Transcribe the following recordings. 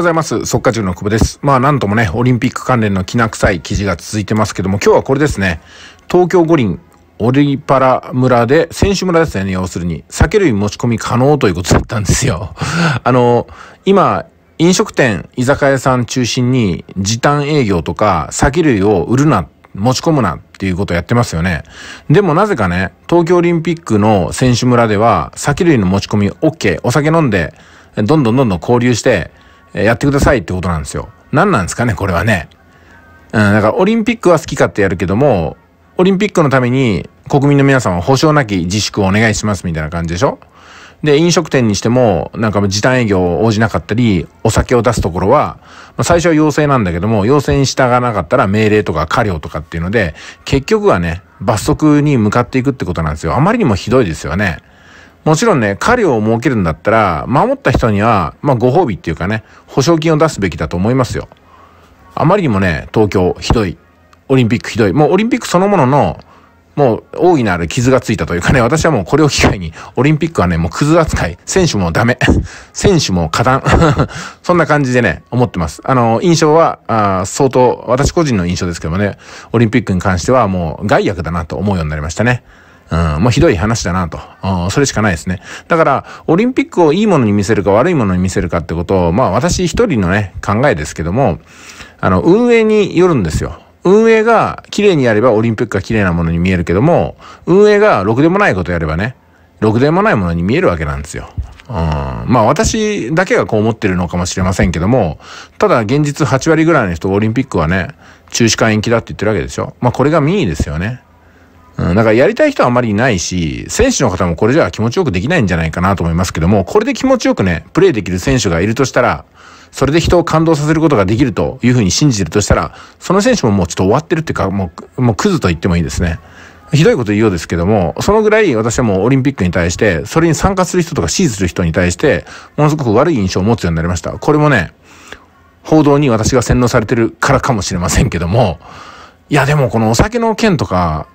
ございます。速稼塾の久保です。まあなんともね、オリンピック関連のきな臭い記事が続いてますけども、今日はこれですね。東京五輪、オリパラ村で、選手村ですね、要するに、酒類持ち込み可能ということだったんですよ。あの、今、飲食店、居酒屋さん中心に時短営業とか酒類を売るな、持ち込むなっていうことをやってますよね。でもなぜかね、東京オリンピックの選手村では酒類の持ち込み OK、お酒飲んで、どんどんどんどん交流して、やってくださいってことなんですよ。何なんですかね、これはね。うん、だからオリンピックは好き勝手やるけども、オリンピックのために国民の皆さんは保証なき自粛をお願いしますみたいな感じでしょで、飲食店にしても、なんか時短営業を応じなかったり、お酒を出すところは、まあ、最初は要請なんだけども、要請に従わなかったら命令とか過料とかっていうので、結局はね、罰則に向かっていくってことなんですよ。あまりにもひどいですよね。もちろんね、彼を設けるんだったら、守った人には、まあ、ご褒美っていうかね、保証金を出すべきだと思いますよ。あまりにもね、東京、ひどい。オリンピックひどい。もうオリンピックそのものの、もう大いなる傷がついたというかね、私はもうこれを機会に、オリンピックはね、もうクズ扱い。選手もダメ。選手も過断。そんな感じでね、思ってます。あの、印象は、あ相当、私個人の印象ですけどもね、オリンピックに関してはもう害悪だなと思うようになりましたね。うん、もうひどい話だなと。うん、それしかないですね。だから、オリンピックをいいものに見せるか悪いものに見せるかってことを、まあ私一人のね、考えですけども、あの、運営によるんですよ。運営が綺麗にやればオリンピックが綺麗なものに見えるけども、運営がろくでもないことやればね、ろくでもないものに見えるわけなんですよ。うん、まあ私だけがこう思ってるのかもしれませんけども、ただ現実8割ぐらいの人オリンピックはね、中止か延期だって言ってるわけでしょ。まあこれが民意ですよね。うん、だからやりたい人はあまりいないし、選手の方もこれじゃ気持ちよくできないんじゃないかなと思いますけども、これで気持ちよくね、プレーできる選手がいるとしたら、それで人を感動させることができるというふうに信じてるとしたら、その選手ももうちょっと終わってるっていうか、もう、もうクズと言ってもいいですね。ひどいこと言うようですけども、そのぐらい私はもうオリンピックに対して、それに参加する人とか支持する人に対して、ものすごく悪い印象を持つようになりました。これもね、報道に私が洗脳されてるからかもしれませんけども、いやでもこのお酒の件とか、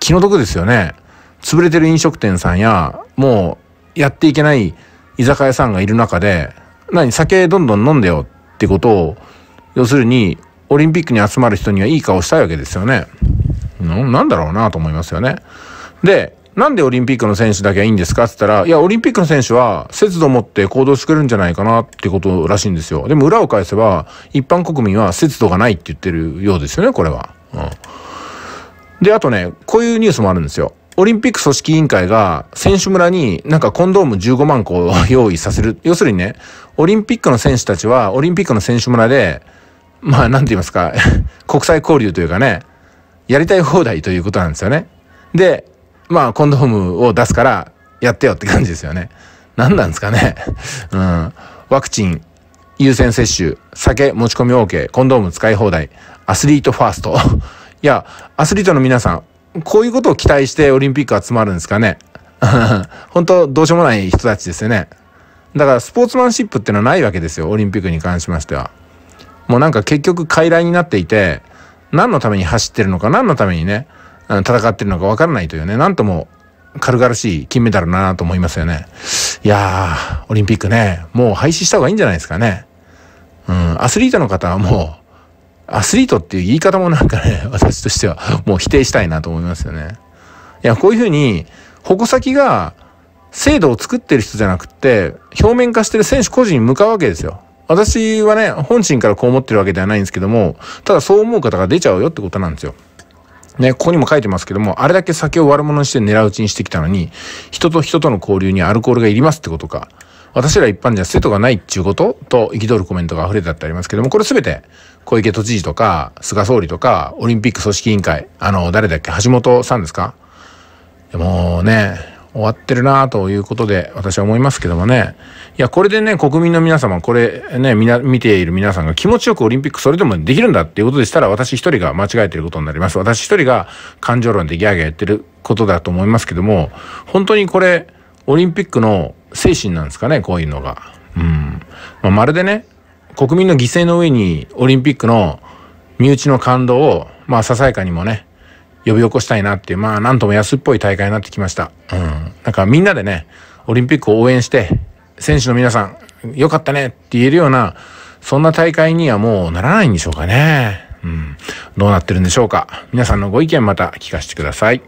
気の毒ですよね。潰れてる飲食店さんや、もうやっていけない居酒屋さんがいる中で、何、酒どんどん飲んでよってことを、要するに、オリンピックに集まる人にはいい顔したいわけですよね。なんだろうなと思いますよね。で、なんでオリンピックの選手だけはいいんですかって言ったら、いや、オリンピックの選手は節度を持って行動してくれるんじゃないかなってことらしいんですよ。でも裏を返せば、一般国民は節度がないって言ってるようですよね、これは。うんで、あとね、こういうニュースもあるんですよ。オリンピック組織委員会が選手村になんかコンドーム15万個を用意させる。要するにね、オリンピックの選手たちはオリンピックの選手村で、まあなんて言いますか、国際交流というかね、やりたい放題ということなんですよね。で、まあコンドームを出すからやってよって感じですよね。何なんですかね。うん。ワクチン優先接種、酒持ち込み OK、コンドーム使い放題、アスリートファースト。いや、アスリートの皆さん、こういうことを期待してオリンピック集まるんですかね。本当、どうしようもない人たちですよね。だから、スポーツマンシップってのはないわけですよ。オリンピックに関しましては。もうなんか結局、傀儡になっていて、何のために走ってるのか、何のためにね、戦ってるのか分からないというね、なんとも軽々しい金メダルだなと思いますよね。いやー、オリンピックね、もう廃止した方がいいんじゃないですかね。うん、アスリートの方はもう、アスリートっていう言い方もなんかね、私としてはもう否定したいなと思いますよね。いや、こういうふうに、矛先が制度を作ってる人じゃなくて、表面化してる選手個人に向かうわけですよ。私はね、本心からこう思ってるわけではないんですけども、ただそう思う方が出ちゃうよってことなんですよ。ね、ここにも書いてますけども、あれだけ酒を悪者にして狙うちにしてきたのに、人と人との交流にアルコールがいりますってことか。私ら一般じゃ生徒がないっちゅうことと、憤るコメントが溢れたってありますけども、これすべて、小池都知事とか、菅総理とか、オリンピック組織委員会、あの、誰だっけ、橋本さんですかもうね、終わってるなということで、私は思いますけどもね。いや、これでね、国民の皆様、これね、みな、見ている皆さんが気持ちよくオリンピックそれでもできるんだっていうことでしたら、私一人が間違えてることになります。私一人が感情論でギャーギャーやってることだと思いますけども、本当にこれ、オリンピックの精神なんですかね、こういうのが。うん。まあ、まるでね、国民の犠牲の上にオリンピックの身内の感動を、まあ、ささやかにもね、呼び起こしたいなっていう、まあ、なんとも安っぽい大会になってきました。うん。なんかみんなでね、オリンピックを応援して、選手の皆さん、よかったねって言えるような、そんな大会にはもうならないんでしょうかね。うん。どうなってるんでしょうか。皆さんのご意見また聞かせてください。